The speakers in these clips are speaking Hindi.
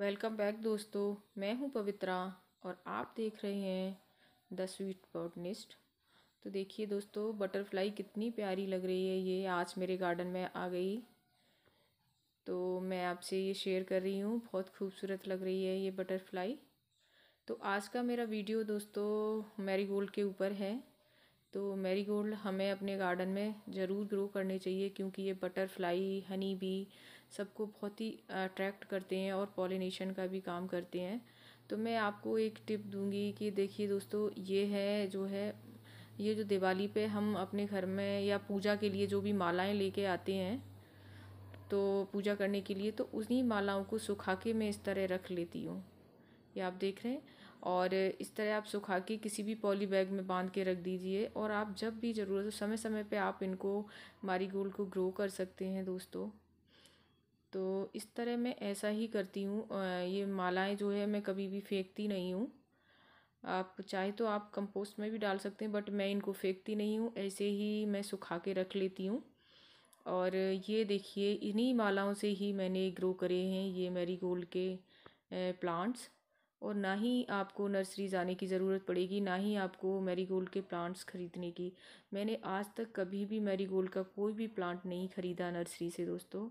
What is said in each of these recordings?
वेलकम बैक दोस्तों मैं हूं पवित्रा और आप देख रहे हैं द स्वीट बॉटनिस्ट तो देखिए दोस्तों बटरफ्लाई कितनी प्यारी लग रही है ये आज मेरे गार्डन में आ गई तो मैं आपसे ये शेयर कर रही हूँ बहुत खूबसूरत लग रही है ये बटरफ्लाई तो आज का मेरा वीडियो दोस्तों मैरीगोल्ड के ऊपर है तो मैरीगोल्ड हमें अपने गार्डन में ज़रूर ग्रो करने चाहिए क्योंकि ये बटरफ्लाई हनी भी सबको बहुत ही अट्रैक्ट करते हैं और पॉलिनेशन का भी काम करते हैं तो मैं आपको एक टिप दूंगी कि देखिए दोस्तों ये है जो है ये जो दिवाली पे हम अपने घर में या पूजा के लिए जो भी मालाएं लेके आते हैं तो पूजा करने के लिए तो उन्हीं मालाओं को सुखा के मैं इस तरह रख लेती हूँ ये आप देख रहे हैं और इस तरह आप सुखा के किसी भी पॉली बैग में बांध के रख दीजिए और आप जब भी ज़रूरत हो समय समय पे आप इनको मारी गोल्ड को ग्रो कर सकते हैं दोस्तों तो इस तरह मैं ऐसा ही करती हूँ ये मालाएँ जो है मैं कभी भी फेंकती नहीं हूँ आप चाहे तो आप कंपोस्ट में भी डाल सकते हैं बट मैं इनको फेंकती नहीं हूँ ऐसे ही मैं सुखा के रख लेती हूँ और ये देखिए इन्हीं मालाओं से ही मैंने ग्रो करे हैं ये मेरी गोल्ड के प्लांट्स और ना ही आपको नर्सरी जाने की ज़रूरत पड़ेगी ना ही आपको मेरी गोल्ड के प्लांट्स ख़रीदने की मैंने आज तक कभी भी मेरी गोल्ड का कोई भी प्लांट नहीं ख़रीदा नर्सरी से दोस्तों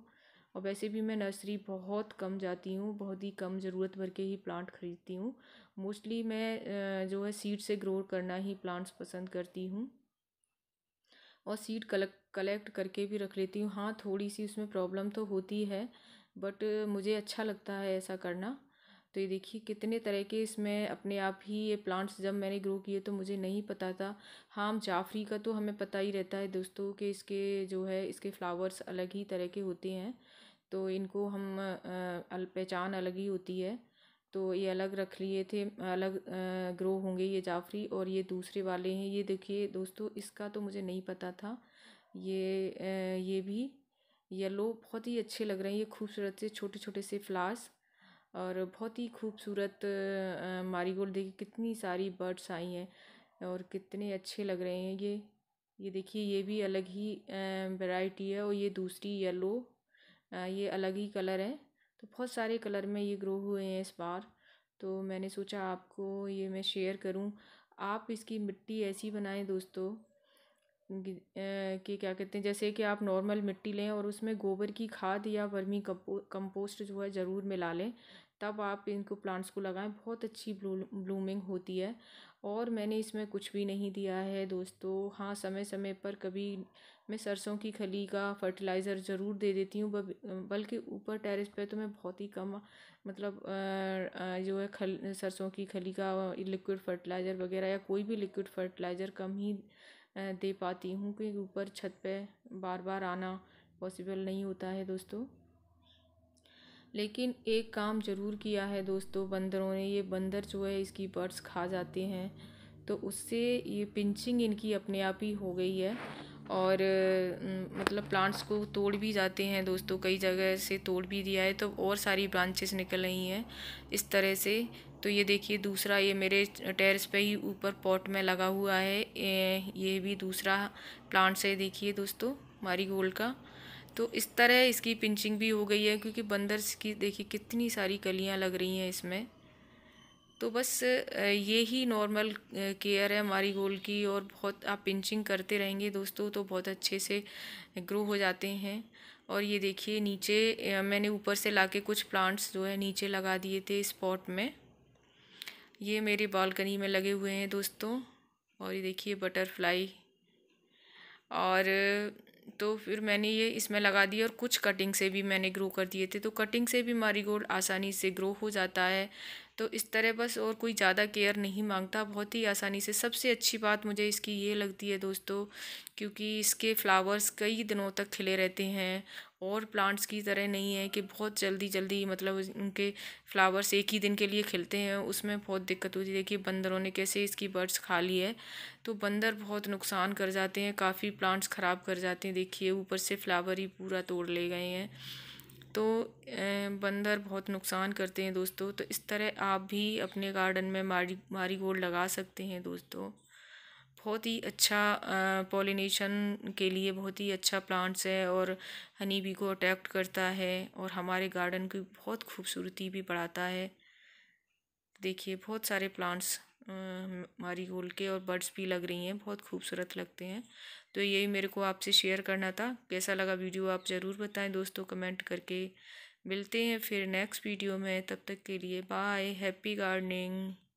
और वैसे भी मैं नर्सरी बहुत कम जाती हूँ बहुत ही कम ज़रूरत भर के ही प्लांट ख़रीदती हूँ मोस्टली मैं जो है सीड से ग्रो करना ही प्लांट्स पसंद करती हूँ और सीड कलेक्ट कलेक्ट करके भी रख लेती हूँ हाँ थोड़ी सी उसमें प्रॉब्लम तो होती है बट मुझे अच्छा लगता है ऐसा करना तो ये देखिए कितने तरह के इसमें अपने आप ही ये प्लांट्स जब मैंने ग्रो किए तो मुझे नहीं पता था हाँ जाफरी का तो हमें पता ही रहता है दोस्तों कि इसके जो है इसके फ्लावर्स अलग ही तरह के होते हैं तो इनको हम पहचान अलग ही होती है तो ये अलग रख लिए थे अलग ग्रो होंगे ये जाफरी और ये दूसरे वाले हैं ये देखिए दोस्तों इसका तो मुझे नहीं पता था ये ये भी येलो बहुत ही अच्छे लग रहे हैं ये खूबसूरत से छोटे छोटे से फ्लावर्स और बहुत ही खूबसूरत मारीगोल्ड देखिए कितनी सारी बर्ड्स आई हैं और कितने अच्छे लग रहे हैं ये ये देखिए ये भी अलग ही वैरायटी है और ये दूसरी येलो ये अलग ही कलर है तो बहुत सारे कलर में ये ग्रो हुए हैं इस बार तो मैंने सोचा आपको ये मैं शेयर करूं आप इसकी मिट्टी ऐसी बनाएं दोस्तों कि क्या कहते हैं जैसे कि आप नॉर्मल मिट्टी लें और उसमें गोबर की खाद या वर्मी कंपोस्ट जो है ज़रूर मिला लें तब आप इनको प्लांट्स को लगाएं बहुत अच्छी ब्लू ब्लूमिंग होती है और मैंने इसमें कुछ भी नहीं दिया है दोस्तों हाँ समय समय पर कभी मैं सरसों की खली का फर्टिलाइज़र ज़रूर दे देती हूँ बल्कि ऊपर टेरेस पे तो मैं बहुत ही कम मतलब जो है खल सरसों की खली का लिक्विड फर्टिलाइज़र वगैरह या कोई भी लिक्विड फर्टिलाइज़र कम ही दे पाती हूँ क्योंकि ऊपर छत पे बार बार आना पॉसिबल नहीं होता है दोस्तों लेकिन एक काम ज़रूर किया है दोस्तों बंदरों ने ये बंदर जो है इसकी बर्ड्स खा जाते हैं तो उससे ये पिंचिंग इनकी अपने आप ही हो गई है और मतलब प्लांट्स को तोड़ भी जाते हैं दोस्तों कई जगह से तोड़ भी दिया है तो और सारी ब्रांचेस निकल रही हैं इस तरह से तो ये देखिए दूसरा ये मेरे टेरेस पे ही ऊपर पॉट में लगा हुआ है ये भी दूसरा प्लांट्स है देखिए दोस्तों मारी गोल्ड का तो इस तरह इसकी पिंचिंग भी हो गई है क्योंकि बंदर की देखिए कितनी सारी कलियाँ लग रही हैं इसमें तो बस ये ही नॉर्मल केयर है हमारी गोल की और बहुत आप पिंचिंग करते रहेंगे दोस्तों तो बहुत अच्छे से ग्रो हो जाते हैं और ये देखिए नीचे मैंने ऊपर से लाके कुछ प्लांट्स जो है नीचे लगा दिए थे स्पॉट में ये मेरे बालकनी में लगे हुए हैं दोस्तों और ये देखिए बटरफ्लाई और तो फिर मैंने ये इसमें लगा दिया और कुछ कटिंग से भी मैंने ग्रो कर दिए थे तो कटिंग से भी गोल्ड आसानी से ग्रो हो जाता है तो इस तरह बस और कोई ज़्यादा केयर नहीं मांगता बहुत ही आसानी से सबसे अच्छी बात मुझे इसकी ये लगती है दोस्तों क्योंकि इसके फ्लावर्स कई दिनों तक खिले रहते हैं और प्लांट्स की तरह नहीं है कि बहुत जल्दी जल्दी मतलब उनके फ्लावर्स एक ही दिन के लिए खिलते हैं उसमें बहुत दिक्कत होती है देखिए बंदरों ने कैसे इसकी बर्ड्स खा ली है तो बंदर बहुत नुकसान कर जाते हैं काफ़ी प्लांट्स ख़राब कर जाते हैं देखिए ऊपर से फ्लावर ही पूरा तोड़ ले गए हैं तो बंदर बहुत नुकसान करते हैं दोस्तों तो इस तरह आप भी अपने गार्डन में मारी मारी गोल्ड लगा सकते हैं दोस्तों बहुत ही अच्छा पॉलिनेशन के लिए बहुत ही अच्छा प्लांट्स है और हनी बी को अट्रैक्ट करता है और हमारे गार्डन की बहुत खूबसूरती भी बढ़ाता है देखिए बहुत सारे प्लांट्स हमारी गोल के और बर्ड्स भी लग रही हैं बहुत खूबसूरत लगते हैं तो यही मेरे को आपसे शेयर करना था कैसा लगा वीडियो आप ज़रूर बताएं दोस्तों कमेंट करके मिलते हैं फिर नेक्स्ट वीडियो में तब तक के लिए बाय हैप्पी गार्डनिंग